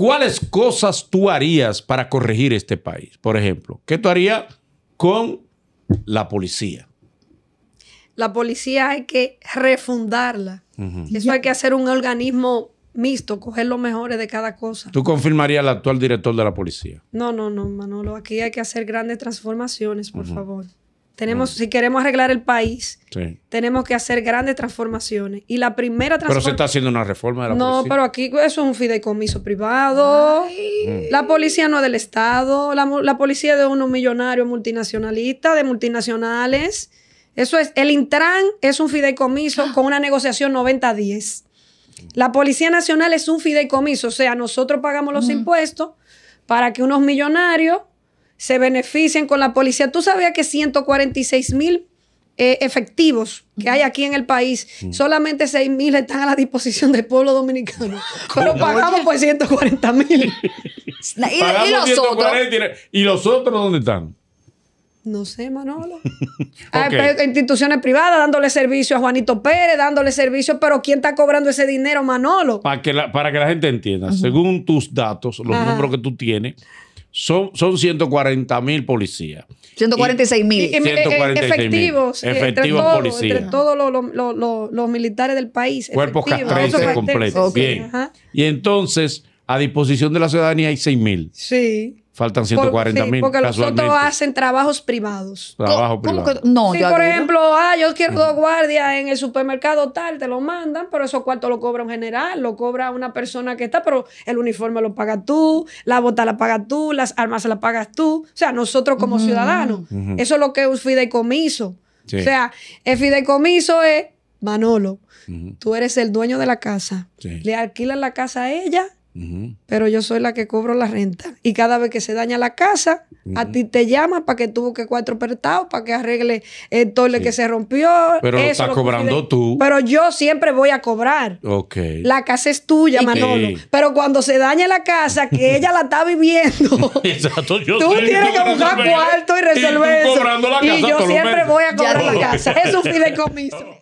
¿Cuáles cosas tú harías para corregir este país? Por ejemplo, ¿qué tú harías con la policía? La policía hay que refundarla. Eso hay que hacer un organismo mixto, coger lo mejores de cada cosa. ¿Tú confirmarías al actual director de la policía? No, no, no, Manolo. Aquí hay que hacer grandes transformaciones, por favor. Tenemos, mm. si queremos arreglar el país, tenemos que hacer grandes transformaciones. Y la primera Pero se está haciendo una reforma de la no, policía. No, pero aquí eso es un fideicomiso privado. La policía no es del Estado. La, policía de unos millonarios multinacionalistas, de multinacionales. Eso es. El Intran es un fideicomiso con una negociación 90-10. La Policía Nacional es un fideicomiso. O sea, nosotros pagamos los mm. impuestos para que unos millonarios se beneficien con la policía. ¿Tú sabías que 146 mil eh, efectivos que hay aquí en el país, solamente 6 mil están a la disposición del pueblo dominicano? Pero pagamos por 140 mil. ¿Y, los otros? ¿Y los otros dónde están? No sé, Manolo. Ah, instituciones privadas dándole servicio a Juanito Pérez, dándole servicio, pero ¿quién está cobrando ese dinero, Manolo? Para que la, para que la gente entienda, según tus datos, los números que tú tienes, son, son 140 mil policías. 146 eh, mil. Efectivos. Eh, efectivos policías. Entre todos los, militares del país. Cuerpos castrenses completos. Bien. Y entonces, a disposición de la ciudadanía hay 6 mil. Sí. Faltan 140 mil. porque los otros hacen trabajos privados. Trabajo privado. No, sí, yo por ejemplo, ah, yo quiero dos guardias en el supermercado tal, te lo mandan, pero eso cuartos lo cobra un general, lo cobra una persona que está, pero el uniforme lo pagas tú, la bota la pagas tú, las armas las pagas tú. O sea, nosotros como mm. ciudadanos. Eso es lo que es un fideicomiso. O sea, el fideicomiso es Manolo. Tú eres el dueño de la casa. Le alquilas la casa a ella pero yo soy la que cobro la renta. Y cada vez que se daña la casa, a ti te llama para que tuvo que cuatro pertados para que arregle el toile que se rompió. Pero lo estás cobrando tú. Pero yo siempre voy a cobrar. La casa es tuya, Manolo. Pero cuando se daña la casa, que ella la está viviendo, tú tienes que buscar cuarto y resolver eso. y yo siempre voy a cobrar la casa. Es un fideicomiso.